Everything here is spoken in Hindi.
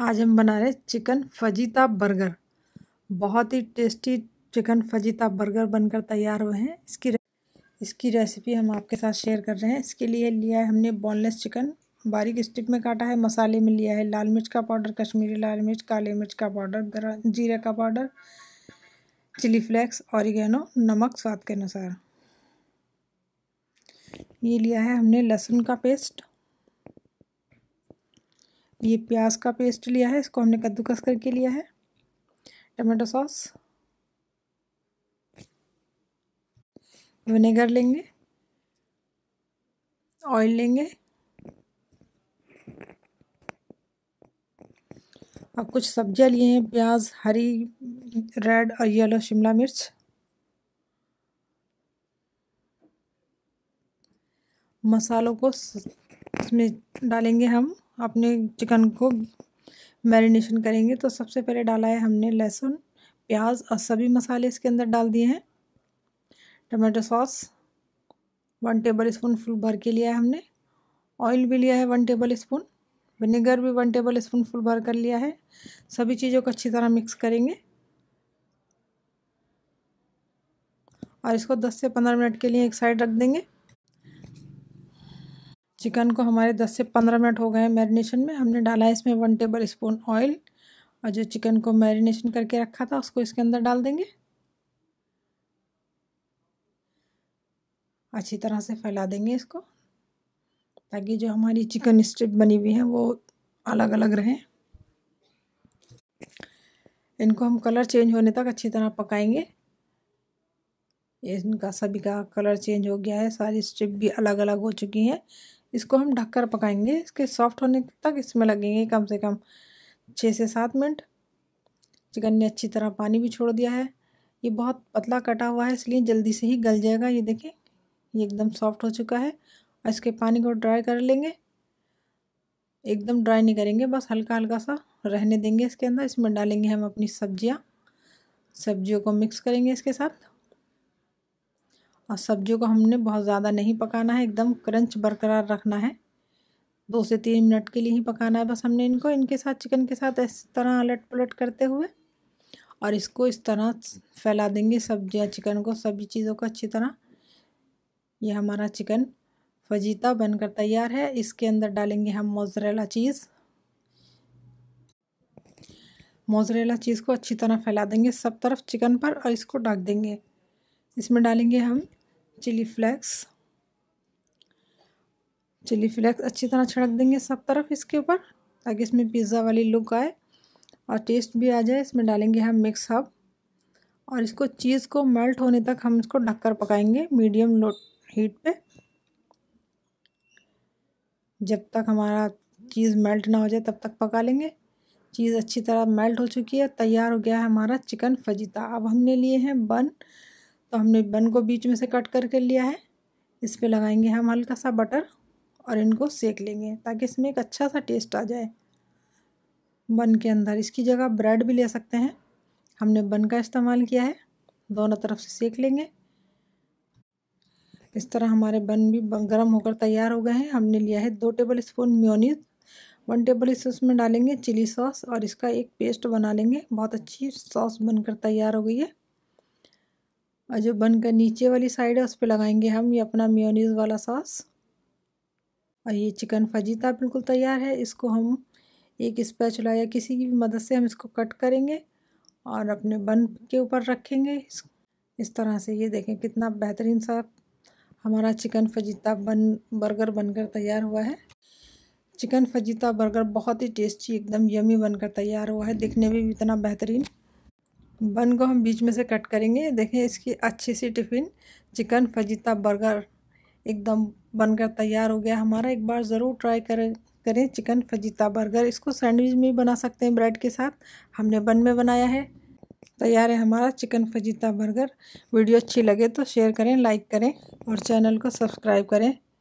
आज हम बना रहे चिकन फजीता बर्गर बहुत ही टेस्टी चिकन फजीता बर्गर बनकर तैयार हुए हैं इसकी इसकी रेसिपी हम आपके साथ शेयर कर रहे हैं इसके लिए लिया है हमने बोनलेस चिकन बारीक स्टिक में काटा है मसाले में लिया है लाल मिर्च का पाउडर कश्मीरी लाल मिर्च काले मिर्च का पाउडर जीरा का पाउडर चिली फ्लेक्स ऑरिगेनो नमक स्वाद के अनुसार ये लिया है हमने लहसुन का पेस्ट ये प्याज का पेस्ट लिया है इसको हमने कद्दूकस करके लिया है टमाटो सॉस विनेगर लेंगे ऑयल लेंगे अब कुछ सब्जियां लिए हैं प्याज हरी रेड और येलो शिमला मिर्च मसालों को इसमें डालेंगे हम अपने चिकन को मैरिनेशन करेंगे तो सबसे पहले डाला है हमने लहसुन प्याज और सभी मसाले इसके अंदर डाल दिए हैं tomato sauce one tablespoon full भर के लिया है हमने ऑयल भी लिया है वन टेबल स्पून विनेगर भी वन टेबल स्पून फुल भर कर लिया है सभी चीज़ों को अच्छी तरह मिक्स करेंगे और इसको 10 से 15 मिनट के लिए एक साइड रख देंगे चिकन को हमारे 10 से 15 मिनट हो गए हैं मैरिनेशन में हमने डाला है इसमें वन टेबल स्पून ऑयल और जो चिकन को मैरिनेशन करके रखा था उसको इसके अंदर डाल देंगे अच्छी तरह से फैला देंगे इसको ताकि जो हमारी चिकन स्ट्रिप बनी हुई है वो अलग अलग रहें इनको हम कलर चेंज होने तक अच्छी तरह पकाएंगे इनका सभी का कलर चेंज हो गया है सारी स्ट्रिप भी अलग अलग हो चुकी हैं इसको हम ढककर पकाएंगे इसके सॉफ्ट होने तक इसमें लगेंगे कम से कम छः से सात मिनट चिकन ने अच्छी तरह पानी भी छोड़ दिया है ये बहुत पतला कटा हुआ है इसलिए जल्दी से ही गल जाएगा ये देखें ये एकदम सॉफ्ट हो चुका है और इसके पानी को ड्राई कर लेंगे एकदम ड्राई नहीं करेंगे बस हल्का हल्का सा रहने देंगे इसके अंदर इसमें डालेंगे हम अपनी सब्ज़ियाँ सब्जियों को मिक्स करेंगे इसके साथ और सब्जियों को हमने बहुत ज़्यादा नहीं पकाना है एकदम क्रंच बरकरार रखना है दो से तीन मिनट के लिए ही पकाना है बस हमने इनको इनके साथ चिकन के साथ इस तरह अलट पलट करते हुए और इसको इस तरह फैला देंगे सब्जियाँ चिकन को सभी चीज़ों को अच्छी तरह यह हमारा चिकन फजीता बनकर तैयार है इसके अंदर डालेंगे हम मोजरेला चीज़ मोजरेला चीज़ को अच्छी तरह फैला देंगे सब तरफ चिकन पर और इसको ढक देंगे इसमें डालेंगे हम चिली फ्लेक्स चिली फ्लेक्स अच्छी तरह छिड़क देंगे सब तरफ इसके ऊपर ताकि इसमें पिज़्ज़ा वाली लुक आए और टेस्ट भी आ जाए इसमें डालेंगे हम मिक्स हब और इसको चीज़ को मेल्ट होने तक हम इसको ढककर पकाएंगे मीडियम लो हीट पे जब तक हमारा चीज़ मेल्ट ना हो जाए तब तक पका लेंगे चीज़ अच्छी तरह मेल्ट हो चुकी है तैयार हो गया है हमारा चिकन फजीता अब हमने लिए हैं बन तो हमने बन को बीच में से कट करके लिया है इस पर लगाएंगे हम हल्का सा बटर और इनको सेक लेंगे ताकि इसमें एक अच्छा सा टेस्ट आ जाए बन के अंदर इसकी जगह ब्रेड भी ले सकते हैं हमने बन का इस्तेमाल किया है दोनों तरफ से सेक लेंगे इस तरह हमारे बन भी गर्म होकर तैयार हो गए हैं हमने लिया है दो tablespoon mayonnaise one tablespoon में डालेंगे चिली सॉस और इसका एक पेस्ट बना लेंगे बहुत अच्छी सॉस बनकर तैयार हो गई है और जो बनकर नीचे वाली साइड है उस पर लगाएंगे हम ये अपना म्योनीज वाला सॉस और ये चिकन फजीता बिल्कुल तैयार है इसको हम एक स्पैचुला या किसी की भी मदद से हम इसको कट करेंगे और अपने बन के ऊपर रखेंगे इस तरह से ये देखें कितना बेहतरीन सा हमारा चिकन फजीता बन बर्गर बनकर तैयार हुआ है चिकन फजीता बर्गर बहुत ही टेस्टी एकदम यमी बनकर तैयार हुआ है दिखने में भी इतना बेहतरीन बन को हम बीच में से कट करेंगे देखें इसकी अच्छी सी टिफ़िन चिकन फजीता बर्गर एकदम बनकर तैयार हो गया हमारा एक बार ज़रूर ट्राई करें करें चिकन फजीता बर्गर इसको सैंडविच में बना सकते हैं ब्रेड के साथ हमने बन में बनाया है तैयार है हमारा चिकन फजीता बर्गर वीडियो अच्छी लगे तो शेयर करें लाइक करें और चैनल को सब्सक्राइब करें